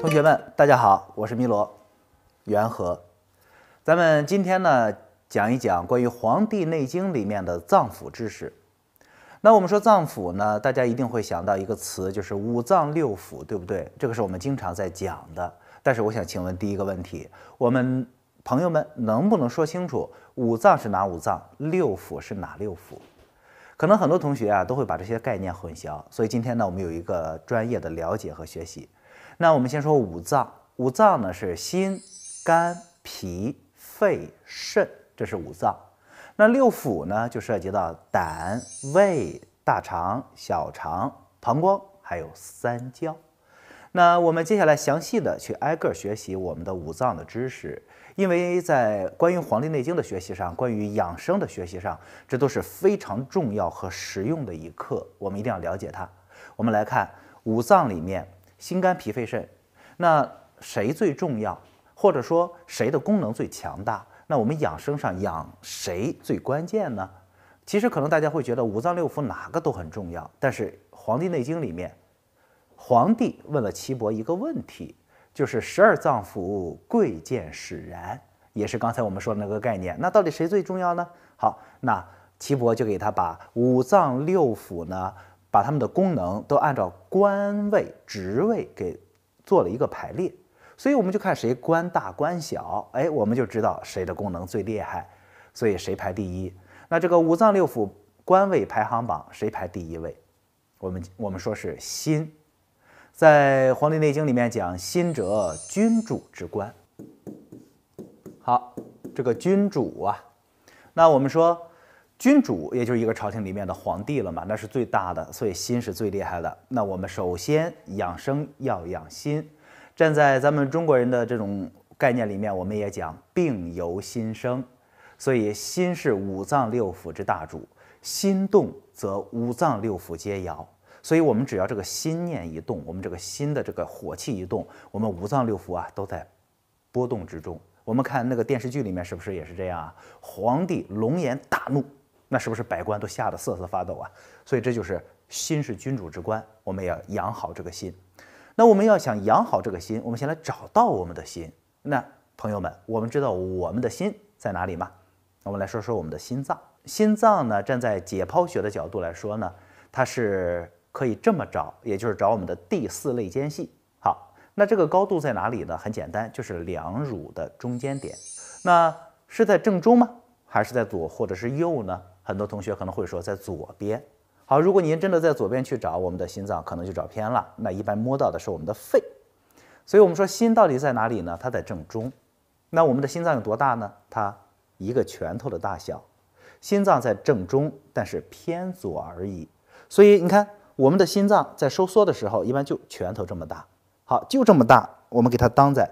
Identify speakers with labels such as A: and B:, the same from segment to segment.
A: 同学们，大家好，我是弥罗元和。咱们今天呢，讲一讲关于《黄帝内经》里面的脏腑知识。那我们说脏腑呢，大家一定会想到一个词，就是五脏六腑，对不对？这个是我们经常在讲的。但是我想请问第一个问题，我们朋友们能不能说清楚五脏是哪五脏，六腑是哪六腑？可能很多同学啊，都会把这些概念混淆。所以今天呢，我们有一个专业的了解和学习。那我们先说五脏，五脏呢是心、肝、脾、肺、肾，这是五脏。那六腑呢就涉及到胆、胃、大肠、小肠、膀胱，还有三焦。那我们接下来详细的去挨个学习我们的五脏的知识，因为在关于《黄帝内经》的学习上，关于养生的学习上，这都是非常重要和实用的一课，我们一定要了解它。我们来看五脏里面。心肝脾肺肾，那谁最重要，或者说谁的功能最强大？那我们养生上养谁最关键呢？其实可能大家会觉得五脏六腑哪个都很重要，但是《黄帝内经》里面，皇帝问了岐伯一个问题，就是十二脏腑贵贱使然，也是刚才我们说的那个概念。那到底谁最重要呢？好，那岐伯就给他把五脏六腑呢。把他们的功能都按照官位职位给做了一个排列，所以我们就看谁官大官小，哎，我们就知道谁的功能最厉害，所以谁排第一。那这个五脏六腑官位排行榜谁排第一位？我们我们说是心，在《黄帝内经》里面讲，心者君主之官。好，这个君主啊，那我们说。君主也就是一个朝廷里面的皇帝了嘛，那是最大的，所以心是最厉害的。那我们首先养生要养心，站在咱们中国人的这种概念里面，我们也讲病由心生，所以心是五脏六腑之大主，心动则五脏六腑皆摇。所以我们只要这个心念一动，我们这个心的这个火气一动，我们五脏六腑啊都在波动之中。我们看那个电视剧里面是不是也是这样啊？皇帝龙颜大怒。那是不是百官都吓得瑟瑟发抖啊？所以这就是心是君主之官，我们要养好这个心。那我们要想养好这个心，我们先来找到我们的心。那朋友们，我们知道我们的心在哪里吗？我们来说说我们的心脏。心脏呢，站在解剖学的角度来说呢，它是可以这么找，也就是找我们的第四肋间隙。好，那这个高度在哪里呢？很简单，就是两乳的中间点。那是在正中吗？还是在左或者是右呢？很多同学可能会说在左边。好，如果您真的在左边去找，我们的心脏可能就找偏了。那一般摸到的是我们的肺。所以，我们说心到底在哪里呢？它在正中。那我们的心脏有多大呢？它一个拳头的大小。心脏在正中，但是偏左而已。所以你看，我们的心脏在收缩的时候，一般就拳头这么大。好，就这么大，我们给它当在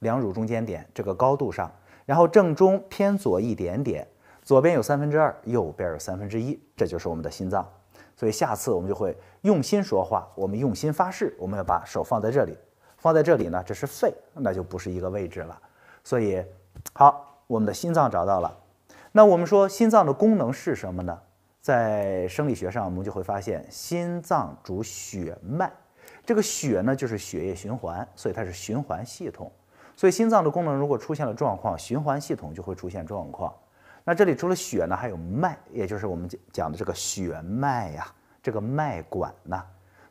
A: 两乳中间点这个高度上，然后正中偏左一点点。左边有三分之二，右边有三分之一，这就是我们的心脏。所以下次我们就会用心说话，我们用心发誓，我们要把手放在这里，放在这里呢，这是肺，那就不是一个位置了。所以，好，我们的心脏找到了。那我们说心脏的功能是什么呢？在生理学上，我们就会发现，心脏主血脉，这个血呢就是血液循环，所以它是循环系统。所以心脏的功能如果出现了状况，循环系统就会出现状况。那这里除了血呢，还有脉，也就是我们讲的这个血脉呀，这个脉管呢。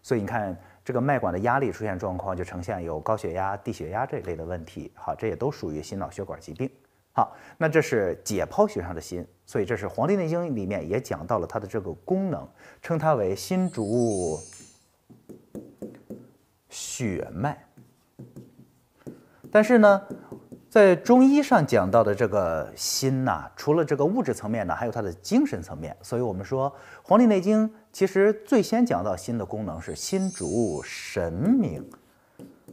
A: 所以你看，这个脉管的压力出现状况，就呈现有高血压、低血压这一类的问题。好，这也都属于心脑血管疾病。好，那这是解剖学上的心，所以这是《黄帝内经》里面也讲到了它的这个功能，称它为心主血脉。但是呢。在中医上讲到的这个心呐，除了这个物质层面呢，还有它的精神层面。所以，我们说《黄帝内经》其实最先讲到心的功能是心主神明，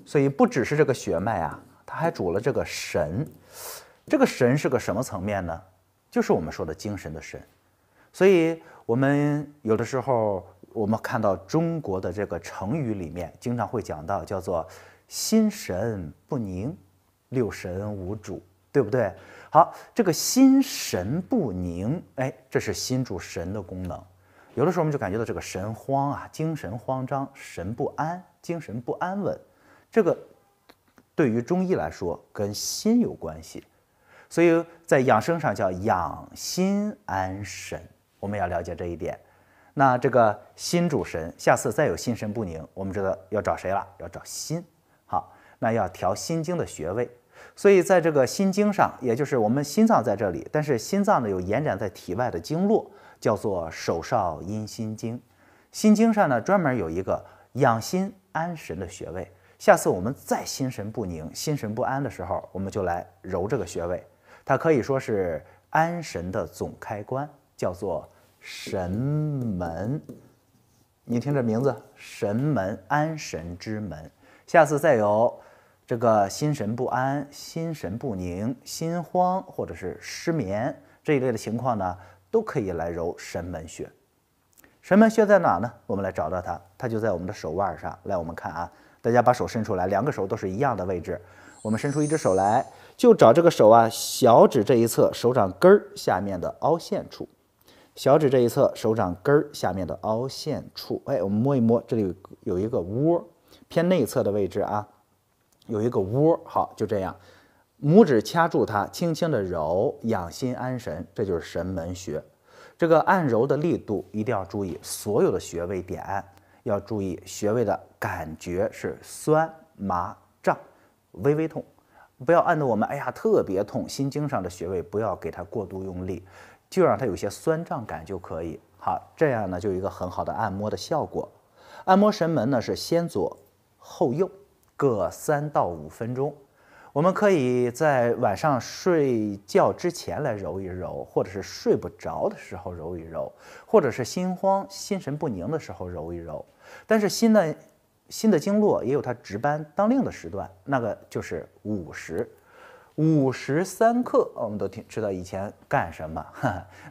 A: 所以不只是这个血脉啊，它还主了这个神。这个神是个什么层面呢？就是我们说的精神的神。所以，我们有的时候我们看到中国的这个成语里面，经常会讲到叫做心神不宁。六神无主，对不对？好，这个心神不宁，哎，这是心主神的功能。有的时候我们就感觉到这个神慌啊，精神慌张，神不安，精神不安稳。这个对于中医来说跟心有关系，所以在养生上叫养心安神。我们要了解这一点。那这个心主神，下次再有心神不宁，我们知道要找谁了？要找心。好，那要调心经的穴位。所以，在这个心经上，也就是我们心脏在这里，但是心脏呢有延展在体外的经络，叫做手少阴心经。心经上呢专门有一个养心安神的穴位。下次我们再心神不宁、心神不安的时候，我们就来揉这个穴位。它可以说是安神的总开关，叫做神门。你听这名字，神门安神之门。下次再有。这个心神不安、心神不宁、心慌或者是失眠这一类的情况呢，都可以来揉神门穴。神门穴在哪呢？我们来找到它，它就在我们的手腕上。来，我们看啊，大家把手伸出来，两个手都是一样的位置。我们伸出一只手来，就找这个手啊，小指这一侧手掌根儿下面的凹陷处。小指这一侧手掌根儿下面的凹陷处，哎，我们摸一摸，这里有有一个窝，偏内侧的位置啊。有一个窝，好，就这样，拇指掐住它，轻轻的揉，养心安神，这就是神门穴。这个按揉的力度一定要注意，所有的穴位点按要注意穴位的感觉是酸、麻、胀、微微痛，不要按的我们哎呀特别痛。心经上的穴位不要给它过度用力，就让它有些酸胀感就可以。好，这样呢就有一个很好的按摩的效果。按摩神门呢是先左后右。各三到五分钟，我们可以在晚上睡觉之前来揉一揉，或者是睡不着的时候揉一揉，或者是心慌、心神不宁的时候揉一揉。但是心的、心的经络也有它值班当令的时段，那个就是午时，午时三刻，我们都挺知道以前干什么。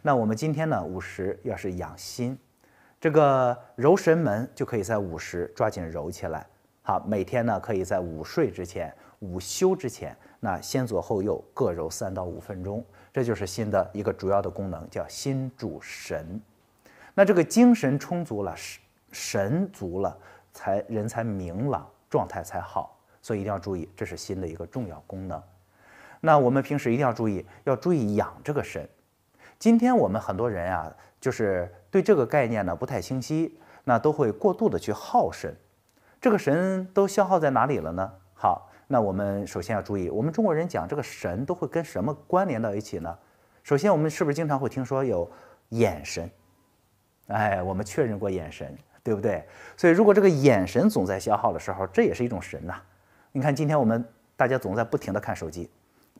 A: 那我们今天呢，午时要是养心，这个揉神门就可以在午时抓紧揉起来。好，每天呢，可以在午睡之前、午休之前，那先左后右各揉三到五分钟，这就是心的一个主要的功能，叫心主神。那这个精神充足了，神神足了，才人才明朗，状态才好。所以一定要注意，这是心的一个重要功能。那我们平时一定要注意，要注意养这个神。今天我们很多人啊，就是对这个概念呢不太清晰，那都会过度的去耗神。这个神都消耗在哪里了呢？好，那我们首先要注意，我们中国人讲这个神都会跟什么关联到一起呢？首先，我们是不是经常会听说有眼神？哎，我们确认过眼神，对不对？所以，如果这个眼神总在消耗的时候，这也是一种神呐。你看，今天我们大家总在不停地看手机，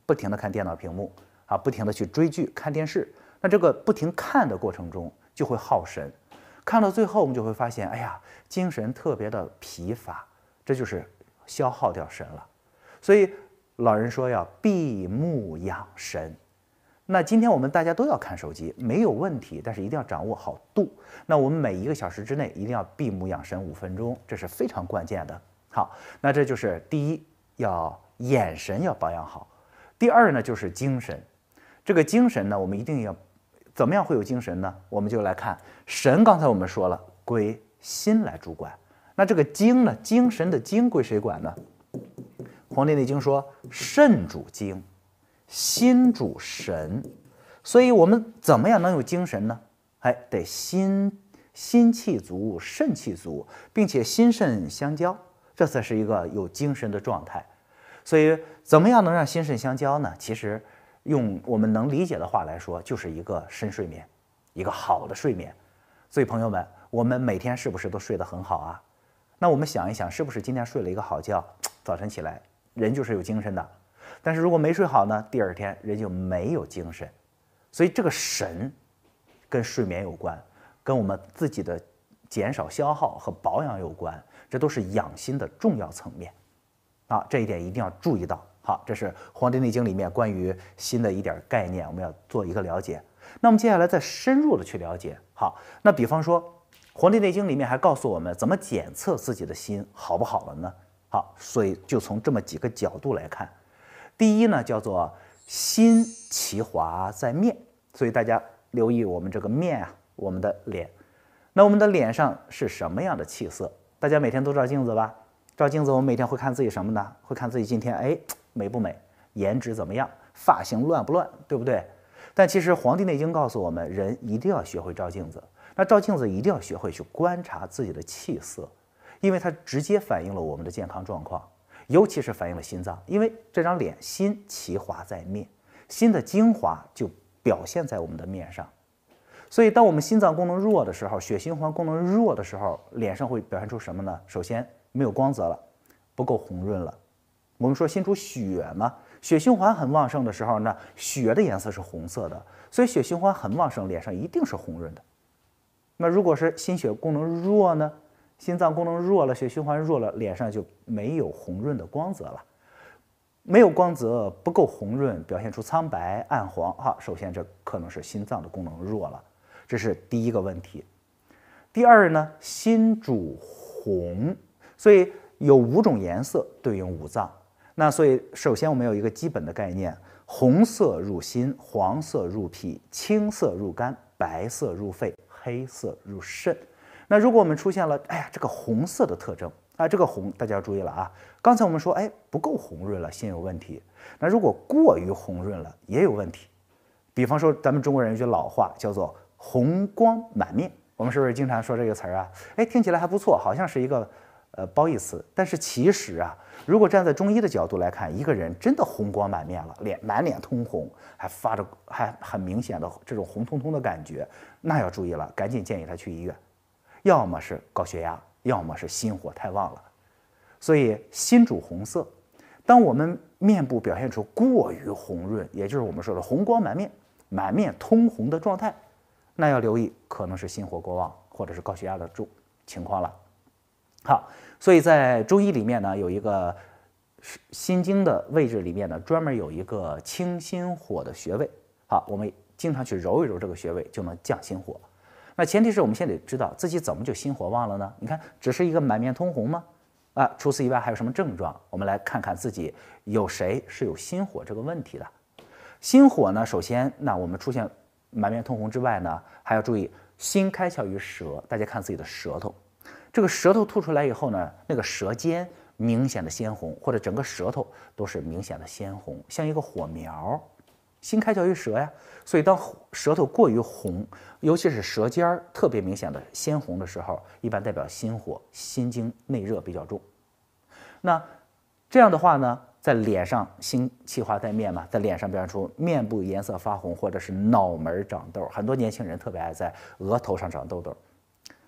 A: 不停地看电脑屏幕啊，不停地去追剧、看电视，那这个不停看的过程中就会耗神。看到最后，我们就会发现，哎呀，精神特别的疲乏，这就是消耗掉神了。所以，老人说要闭目养神。那今天我们大家都要看手机，没有问题，但是一定要掌握好度。那我们每一个小时之内，一定要闭目养神五分钟，这是非常关键的。好，那这就是第一，要眼神要保养好；第二呢，就是精神，这个精神呢，我们一定要。怎么样会有精神呢？我们就来看神。刚才我们说了，归心来主管。那这个精呢？精神的精归谁管呢？《黄帝内经》说，肾主精，心主神。所以我们怎么样能有精神呢？哎，得心心气足，肾气足，并且心肾相交，这才是一个有精神的状态。所以，怎么样能让心肾相交呢？其实。用我们能理解的话来说，就是一个深睡眠，一个好的睡眠。所以朋友们，我们每天是不是都睡得很好啊？那我们想一想，是不是今天睡了一个好觉，早晨起来人就是有精神的？但是如果没睡好呢，第二天人就没有精神。所以这个神，跟睡眠有关，跟我们自己的减少消耗和保养有关，这都是养心的重要层面啊。这一点一定要注意到。好，这是《黄帝内经》里面关于心的一点概念，我们要做一个了解。那我们接下来再深入的去了解。好，那比方说，《黄帝内经》里面还告诉我们怎么检测自己的心好不好了呢？好，所以就从这么几个角度来看。第一呢，叫做心其华在面，所以大家留意我们这个面啊，我们的脸。那我们的脸上是什么样的气色？大家每天都照镜子吧，照镜子，我们每天会看自己什么呢？会看自己今天，哎。美不美，颜值怎么样，发型乱不乱，对不对？但其实《黄帝内经》告诉我们，人一定要学会照镜子。那照镜子一定要学会去观察自己的气色，因为它直接反映了我们的健康状况，尤其是反映了心脏，因为这张脸，心其华在面，心的精华就表现在我们的面上。所以，当我们心脏功能弱的时候，血循环功能弱的时候，脸上会表现出什么呢？首先，没有光泽了，不够红润了。我们说心主血嘛，血循环很旺盛的时候呢，血的颜色是红色的，所以血循环很旺盛，脸上一定是红润的。那如果是心血功能弱呢，心脏功能弱了，血循环弱了，脸上就没有红润的光泽了，没有光泽，不够红润，表现出苍白、暗黄。哈，首先这可能是心脏的功能弱了，这是第一个问题。第二呢，心主红，所以有五种颜色对应五脏。那所以，首先我们有一个基本的概念：红色入心，黄色入脾，青色入肝，白色入肺，黑色入肾。那如果我们出现了，哎呀，这个红色的特征啊，这个红大家要注意了啊。刚才我们说，哎，不够红润了，心有问题。那如果过于红润了，也有问题。比方说，咱们中国人有句老话叫做“红光满面”，我们是不是经常说这个词儿啊？哎，听起来还不错，好像是一个。呃，褒义词，但是其实啊，如果站在中医的角度来看，一个人真的红光满面了，脸满脸通红，还发着，还很明显的这种红彤彤的感觉，那要注意了，赶紧建议他去医院，要么是高血压，要么是心火太旺了。所以心主红色，当我们面部表现出过于红润，也就是我们说的红光满面、满面通红的状态，那要留意可能是心火过旺，或者是高血压的重情况了。好，所以在中医里面呢，有一个心经的位置里面呢，专门有一个清心火的穴位。好，我们经常去揉一揉这个穴位，就能降心火。那前提是我们先得知道自己怎么就心火旺了呢？你看，只是一个满面通红吗？啊，除此以外还有什么症状？我们来看看自己有谁是有心火这个问题的。心火呢，首先那我们出现满面通红之外呢，还要注意心开窍于舌，大家看自己的舌头。这个舌头吐出来以后呢，那个舌尖明显的鲜红，或者整个舌头都是明显的鲜红，像一个火苗儿。心开窍于舌呀，所以当舌头过于红，尤其是舌尖儿特别明显的鲜红的时候，一般代表心火、心经内热比较重。那这样的话呢，在脸上心气化在面嘛，在脸上表现出面部颜色发红，或者是脑门长痘。很多年轻人特别爱在额头上长痘痘。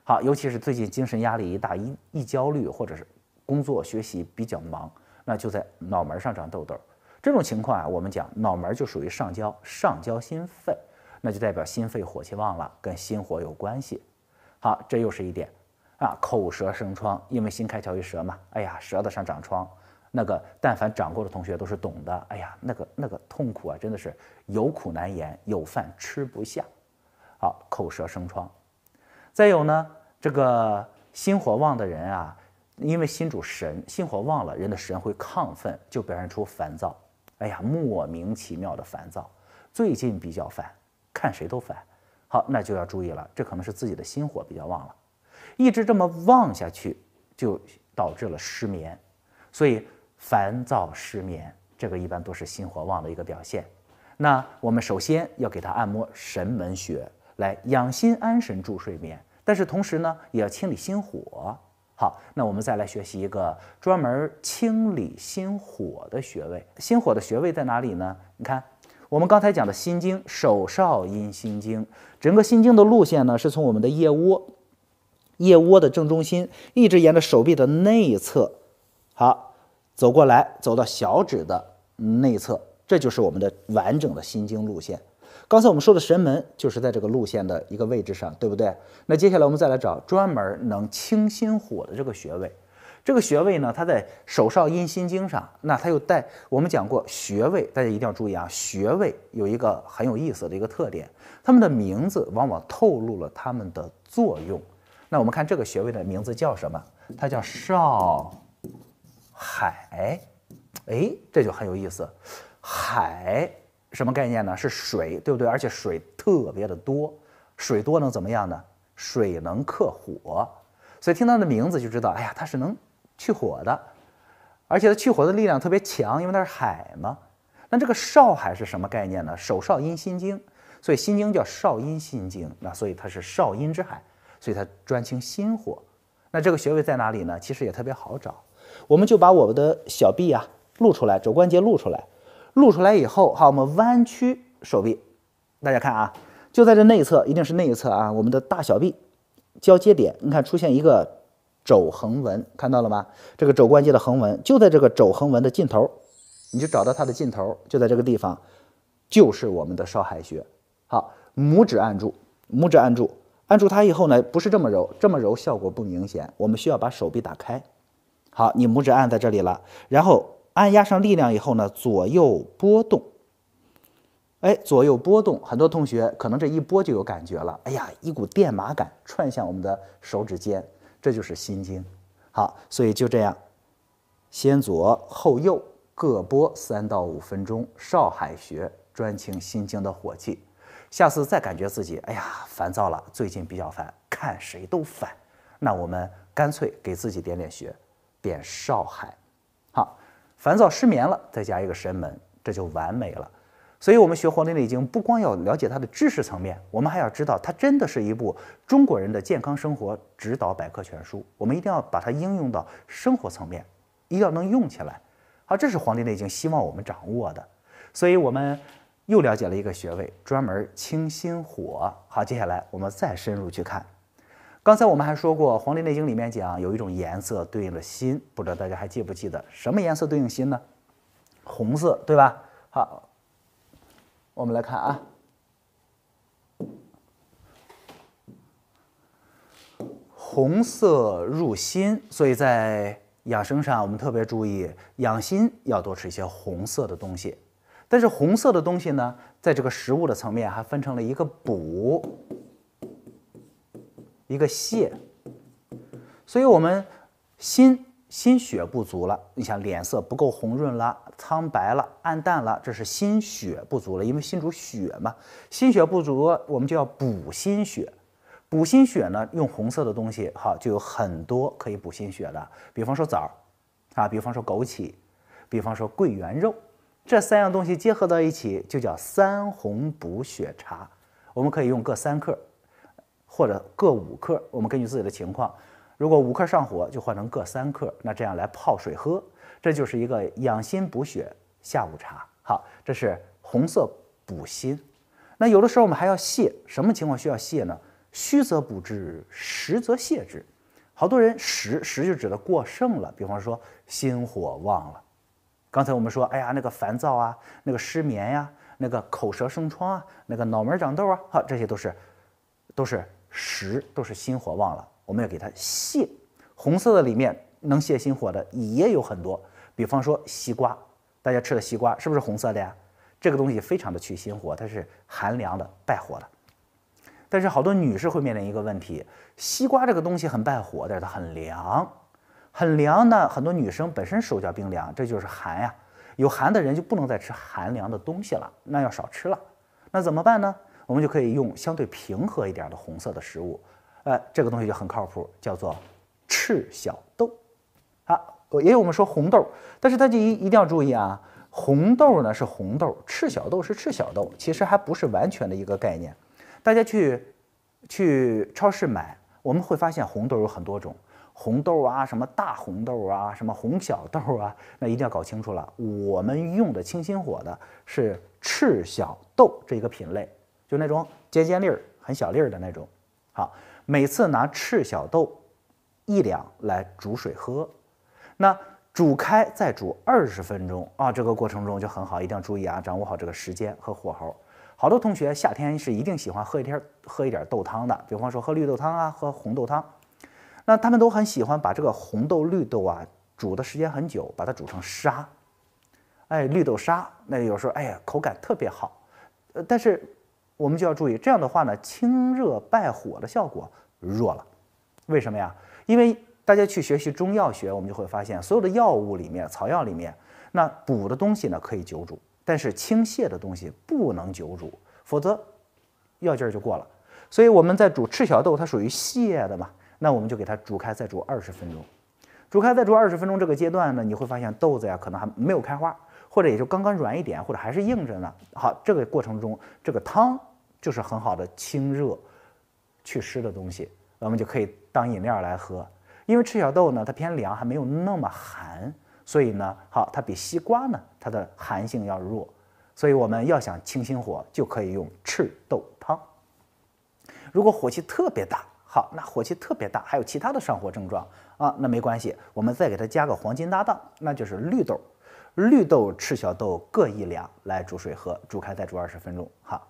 A: 好，尤其是最近精神压力一大，一一焦虑，或者是工作学习比较忙，那就在脑门上长痘痘。这种情况啊，我们讲脑门就属于上焦，上焦心肺，那就代表心肺火气旺了，跟心火有关系。好，这又是一点啊，口舌生疮，因为心开窍于舌嘛。哎呀，舌子上长疮，那个但凡长过的同学都是懂的。哎呀，那个那个痛苦啊，真的是有苦难言，有饭吃不下。好，口舌生疮。再有呢，这个心火旺的人啊，因为心主神，心火旺了，人的神会亢奋，就表现出烦躁。哎呀，莫名其妙的烦躁，最近比较烦，看谁都烦。好，那就要注意了，这可能是自己的心火比较旺了，一直这么旺下去，就导致了失眠。所以，烦躁失眠这个一般都是心火旺的一个表现。那我们首先要给他按摩神门穴。来养心安神助睡眠，但是同时呢，也要清理心火。好，那我们再来学习一个专门清理心火的穴位。心火的穴位在哪里呢？你看，我们刚才讲的心经，手少阴心经，整个心经的路线呢，是从我们的腋窝，腋窝的正中心，一直沿着手臂的内侧，好，走过来，走到小指的内侧，这就是我们的完整的心经路线。刚才我们说的神门，就是在这个路线的一个位置上，对不对？那接下来我们再来找专门能清心火的这个穴位。这个穴位呢，它在手少阴心经上。那它又带我们讲过穴位，大家一定要注意啊！穴位有一个很有意思的一个特点，它们的名字往往透露了它们的作用。那我们看这个穴位的名字叫什么？它叫少海。哎，这就很有意思，海。什么概念呢？是水，对不对？而且水特别的多，水多能怎么样呢？水能克火，所以听它的名字就知道，哎呀，它是能去火的，而且它去火的力量特别强，因为它是海嘛。那这个少海是什么概念呢？手少阴心经，所以心经叫少阴心经，那所以它是少阴之海，所以它专清心火。那这个穴位在哪里呢？其实也特别好找，我们就把我们的小臂啊露出来，肘关节露出来。露出来以后，好，我们弯曲手臂，大家看啊，就在这内侧，一定是内侧啊，我们的大小臂交接点，你看出现一个肘横纹，看到了吗？这个肘关节的横纹就在这个肘横纹的尽头，你就找到它的尽头，就在这个地方，就是我们的少海穴。好，拇指按住，拇指按住，按住它以后呢，不是这么揉，这么揉效果不明显，我们需要把手臂打开。好，你拇指按在这里了，然后。按压上力量以后呢，左右波动。哎，左右波动，很多同学可能这一拨就有感觉了。哎呀，一股电麻感窜向我们的手指尖，这就是心经。好，所以就这样，先左后右，各拨三到五分钟。少海穴专清心经的火气。下次再感觉自己哎呀烦躁了，最近比较烦，看谁都烦，那我们干脆给自己点点穴，点少海。烦躁失眠了，再加一个神门，这就完美了。所以，我们学《黄帝内经》不光要了解它的知识层面，我们还要知道它真的是一部中国人的健康生活指导百科全书。我们一定要把它应用到生活层面，一定要能用起来。好，这是《黄帝内经》希望我们掌握的。所以，我们又了解了一个穴位，专门清心火。好，接下来我们再深入去看。刚才我们还说过，《黄帝内经》里面讲有一种颜色对应了心，不知道大家还记不记得什么颜色对应心呢？红色，对吧？好，我们来看啊，红色入心，所以在养生上，我们特别注意养心要多吃一些红色的东西。但是红色的东西呢，在这个食物的层面还分成了一个补。一个泻，所以我们心心血不足了，你想脸色不够红润了，苍白了，暗淡了，这是心血不足了。因为心主血嘛，心血不足，我们就要补心血。补心血呢，用红色的东西，好，就有很多可以补心血的，比方说枣儿，啊，比方说枸杞，比方说桂圆肉，这三样东西结合到一起就叫三红补血茶，我们可以用各三克。或者各五克，我们根据自己的情况，如果五克上火，就换成各三克。那这样来泡水喝，这就是一个养心补血下午茶。好，这是红色补心。那有的时候我们还要泻，什么情况需要泻呢？虚则补之，实则泻之。好多人实实就指的过剩了，比方说心火旺了。刚才我们说，哎呀，那个烦躁啊，那个失眠呀，那个口舌生疮啊，那个脑门长痘啊，好，这些都是都是。食都是心火旺了，我们要给它泻。红色的里面能泻心火的也有很多，比方说西瓜，大家吃的西瓜是不是红色的呀？这个东西非常的去心火，它是寒凉的败火的。但是好多女士会面临一个问题，西瓜这个东西很败火，但是它很凉，很凉。呢。很多女生本身手脚冰凉，这就是寒呀。有寒的人就不能再吃寒凉的东西了，那要少吃了。那怎么办呢？我们就可以用相对平和一点的红色的食物，呃，这个东西就很靠谱，叫做赤小豆。啊，也有我们说红豆，但是大家一一定要注意啊，红豆呢是红豆，赤小豆是赤小豆，其实还不是完全的一个概念。大家去去超市买，我们会发现红豆有很多种，红豆啊，什么大红豆啊，什么红小豆啊，那一定要搞清楚了。我们用的清心火的是赤小豆这一个品类。就那种尖尖粒儿、很小粒儿的那种，好，每次拿赤小豆一两来煮水喝，那煮开再煮二十分钟啊，这个过程中就很好，一定要注意啊，掌握好这个时间和火候。好多同学夏天是一定喜欢喝一点喝一点豆汤的，比方说喝绿豆汤啊，喝红豆汤，那他们都很喜欢把这个红豆、绿豆啊煮的时间很久，把它煮成沙，哎，绿豆沙，那有时候哎呀口感特别好，呃，但是。我们就要注意，这样的话呢，清热败火的效果弱了。为什么呀？因为大家去学习中药学，我们就会发现，所有的药物里面，草药里面，那补的东西呢可以久煮，但是清泻的东西不能久煮，否则药劲儿就过了。所以我们在煮赤小豆，它属于泻的嘛，那我们就给它煮开，再煮二十分钟。煮开再煮二十分钟这个阶段呢，你会发现豆子呀，可能还没有开花。或者也就刚刚软一点，或者还是硬着呢。好，这个过程中，这个汤就是很好的清热、祛湿的东西，我们就可以当饮料来喝。因为赤小豆呢，它偏凉，还没有那么寒，所以呢，好，它比西瓜呢，它的寒性要弱。所以我们要想清心火，就可以用赤豆汤。如果火气特别大，好，那火气特别大，还有其他的上火症状啊，那没关系，我们再给它加个黄金搭档，那就是绿豆。绿豆、赤小豆各一两，来煮水喝，煮开再煮二十分钟。好，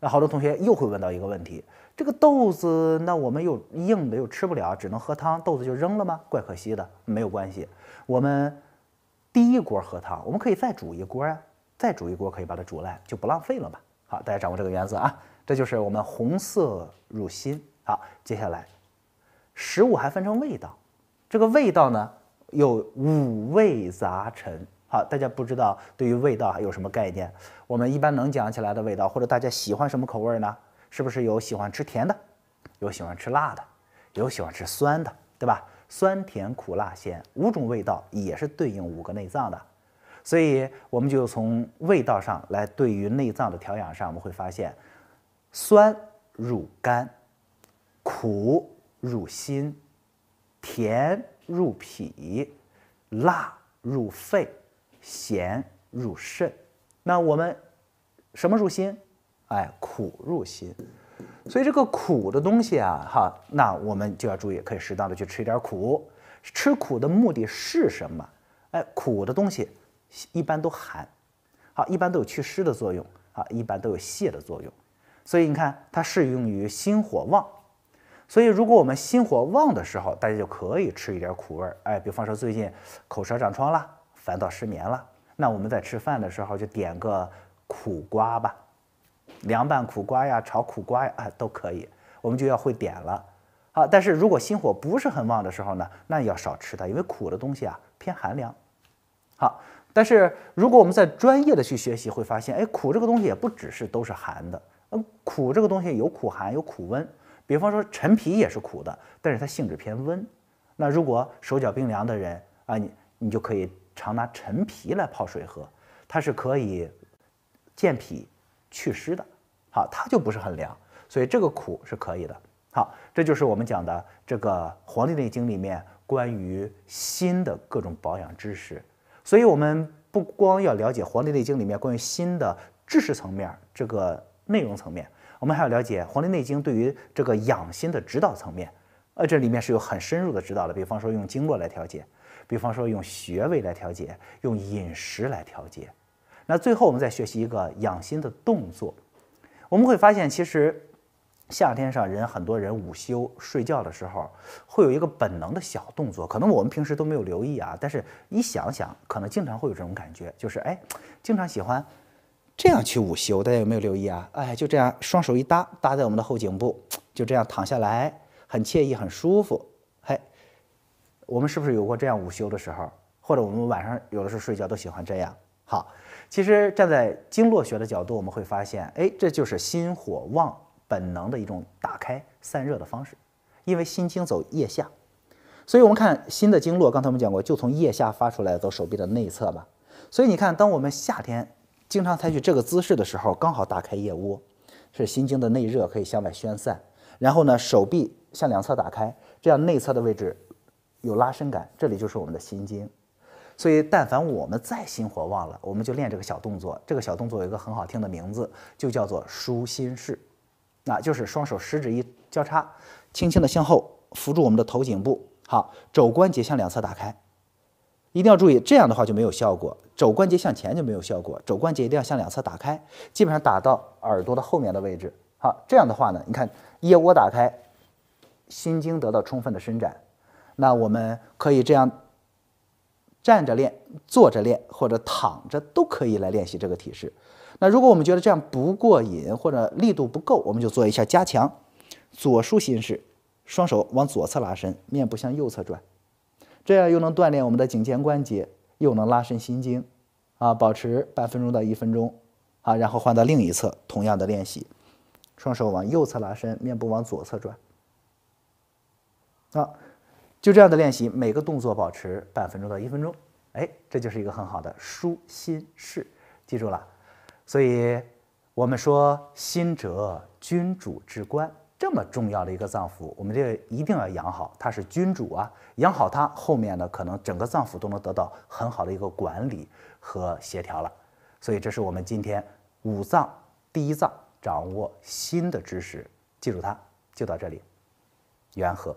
A: 那好多同学又会问到一个问题：这个豆子，那我们又硬的又吃不了，只能喝汤，豆子就扔了吗？怪可惜的。没有关系，我们第一锅喝汤，我们可以再煮一锅呀，再煮一锅可以把它煮烂，就不浪费了嘛。好，大家掌握这个原则啊。这就是我们红色入心。好，接下来食物还分成味道，这个味道呢？有五味杂陈，好，大家不知道对于味道有什么概念？我们一般能讲起来的味道，或者大家喜欢什么口味呢？是不是有喜欢吃甜的，有喜欢吃辣的，有喜欢吃酸的，对吧？酸甜苦辣咸五种味道也是对应五个内脏的，所以我们就从味道上来对于内脏的调养上，我们会发现酸入肝，苦入心，甜。入脾，辣入肺，咸入肾。那我们什么入心？哎，苦入心。所以这个苦的东西啊，哈，那我们就要注意，可以适当的去吃一点苦。吃苦的目的是什么？哎，苦的东西一般都寒，好，一般都有祛湿的作用啊，一般都有泻的作用。所以你看，它适用于心火旺。所以，如果我们心火旺的时候，大家就可以吃一点苦味儿。哎，比方说最近口舌长疮了，烦躁失眠了，那我们在吃饭的时候就点个苦瓜吧，凉拌苦瓜呀，炒苦瓜呀，啊都可以。我们就要会点了。好，但是如果心火不是很旺的时候呢，那要少吃它，因为苦的东西啊偏寒凉。好，但是如果我们在专业的去学习，会发现，哎，苦这个东西也不只是都是寒的，嗯，苦这个东西有苦寒，有苦温。比方说，陈皮也是苦的，但是它性质偏温。那如果手脚冰凉的人啊，你你就可以常拿陈皮来泡水喝，它是可以健脾祛湿的。好，它就不是很凉，所以这个苦是可以的。好，这就是我们讲的这个《黄帝内经》里面关于心的各种保养知识。所以我们不光要了解《黄帝内经》里面关于心的知识层面，这个内容层面。我们还要了解《黄帝内经》对于这个养心的指导层面，呃，这里面是有很深入的指导的。比方说用经络来调节，比方说用穴位来调节，用饮食来调节。那最后我们再学习一个养心的动作，我们会发现，其实夏天上人很多人午休睡觉的时候会有一个本能的小动作，可能我们平时都没有留意啊。但是，一想想，可能经常会有这种感觉，就是哎，经常喜欢。这样去午休，大家有没有留意啊？哎，就这样，双手一搭，搭在我们的后颈部，就这样躺下来，很惬意，很舒服。嘿，我们是不是有过这样午休的时候？或者我们晚上有的时候睡觉都喜欢这样？好，其实站在经络学的角度，我们会发现，哎，这就是心火旺本能的一种打开散热的方式，因为心经走腋下，所以我们看心的经络，刚才我们讲过，就从腋下发出来，走手臂的内侧吧。所以你看，当我们夏天。经常采取这个姿势的时候，刚好打开腋窝，是心经的内热可以向外宣散。然后呢，手臂向两侧打开，这样内侧的位置有拉伸感，这里就是我们的心经。所以，但凡我们再心火旺了，我们就练这个小动作。这个小动作有一个很好听的名字，就叫做舒心式。那就是双手十指一交叉，轻轻的向后扶住我们的头颈部。好，肘关节向两侧打开。一定要注意，这样的话就没有效果。肘关节向前就没有效果，肘关节一定要向两侧打开，基本上打到耳朵的后面的位置。好，这样的话呢，你看腋窝打开，心经得到充分的伸展。那我们可以这样站着练、坐着练或者躺着都可以来练习这个体式。那如果我们觉得这样不过瘾或者力度不够，我们就做一下加强。左竖心式，双手往左侧拉伸，面部向右侧转。这样又能锻炼我们的颈肩关节，又能拉伸心经，啊，保持半分钟到一分钟，啊，然后换到另一侧，同样的练习，双手往右侧拉伸，面部往左侧转，啊，就这样的练习，每个动作保持半分钟到一分钟，哎，这就是一个很好的舒心式，记住了，所以我们说心者君主之官。这么重要的一个脏腑，我们这个一定要养好，它是君主啊，养好它，后面呢可能整个脏腑都能得到很好的一个管理和协调了。所以这是我们今天五脏第一脏掌握新的知识，记住它就到这里。元和。